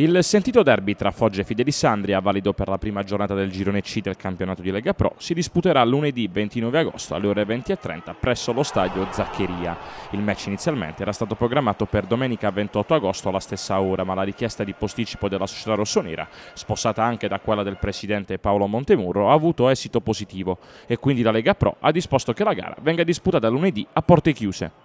Il sentito derby tra Foggia e Fidelisandria, valido per la prima giornata del girone C del campionato di Lega Pro, si disputerà lunedì 29 agosto alle ore 20.30 presso lo stadio Zaccheria. Il match inizialmente era stato programmato per domenica 28 agosto alla stessa ora, ma la richiesta di posticipo della società rossonera, spossata anche da quella del presidente Paolo Montemurro, ha avuto esito positivo e quindi la Lega Pro ha disposto che la gara venga disputata lunedì a porte chiuse.